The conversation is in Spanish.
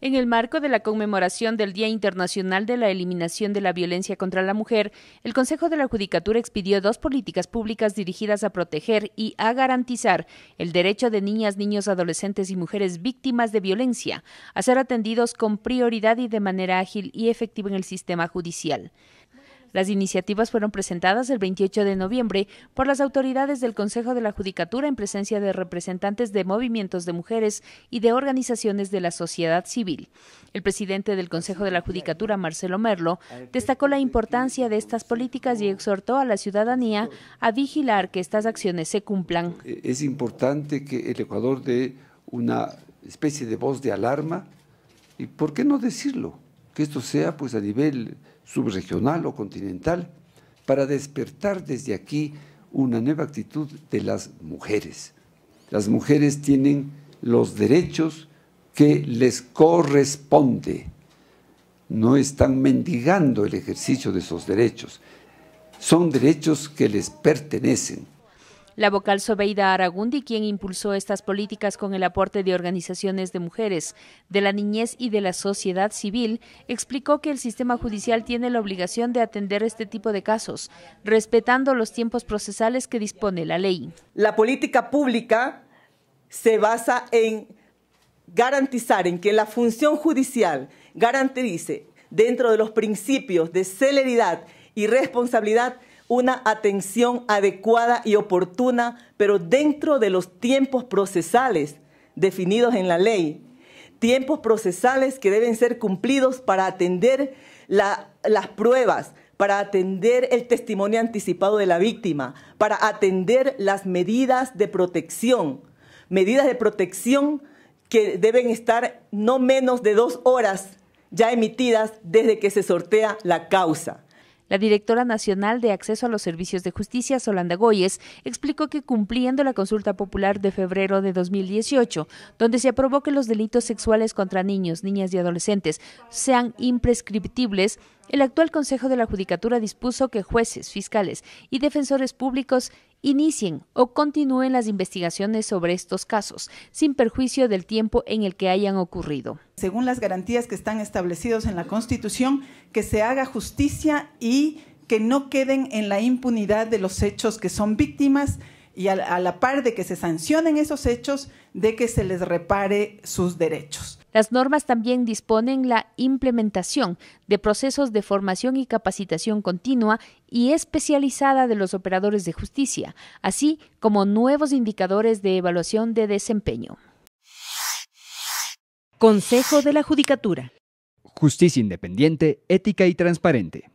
En el marco de la conmemoración del Día Internacional de la Eliminación de la Violencia contra la Mujer, el Consejo de la Judicatura expidió dos políticas públicas dirigidas a proteger y a garantizar el derecho de niñas, niños, adolescentes y mujeres víctimas de violencia a ser atendidos con prioridad y de manera ágil y efectiva en el sistema judicial. Las iniciativas fueron presentadas el 28 de noviembre por las autoridades del Consejo de la Judicatura en presencia de representantes de movimientos de mujeres y de organizaciones de la sociedad civil. El presidente del Consejo de la Judicatura, Marcelo Merlo, destacó la importancia de estas políticas y exhortó a la ciudadanía a vigilar que estas acciones se cumplan. E, es importante que el Ecuador dé una especie de voz de alarma y, ¿por qué no decirlo? que esto sea pues a nivel subregional o continental, para despertar desde aquí una nueva actitud de las mujeres. Las mujeres tienen los derechos que les corresponde. No están mendigando el ejercicio de esos derechos. Son derechos que les pertenecen. La vocal Sobeida Aragundi, quien impulsó estas políticas con el aporte de organizaciones de mujeres, de la niñez y de la sociedad civil, explicó que el sistema judicial tiene la obligación de atender este tipo de casos, respetando los tiempos procesales que dispone la ley. La política pública se basa en garantizar en que la función judicial garantice dentro de los principios de celeridad y responsabilidad una atención adecuada y oportuna, pero dentro de los tiempos procesales definidos en la ley. Tiempos procesales que deben ser cumplidos para atender las pruebas, para atender el testimonio anticipado de la víctima, para atender las medidas de protección. Medidas de protección que deben estar no menos de dos horas ya emitidas desde que se sortea la causa. La directora nacional de Acceso a los Servicios de Justicia, Solanda Goyes, explicó que cumpliendo la consulta popular de febrero de 2018, donde se aprobó que los delitos sexuales contra niños, niñas y adolescentes sean imprescriptibles, el actual Consejo de la Judicatura dispuso que jueces, fiscales y defensores públicos inicien o continúen las investigaciones sobre estos casos, sin perjuicio del tiempo en el que hayan ocurrido. Según las garantías que están establecidas en la Constitución, que se haga justicia y que no queden en la impunidad de los hechos que son víctimas y a la par de que se sancionen esos hechos, de que se les repare sus derechos. Las normas también disponen la implementación de procesos de formación y capacitación continua y especializada de los operadores de justicia, así como nuevos indicadores de evaluación de desempeño. Consejo de la Judicatura. Justicia independiente, ética y transparente.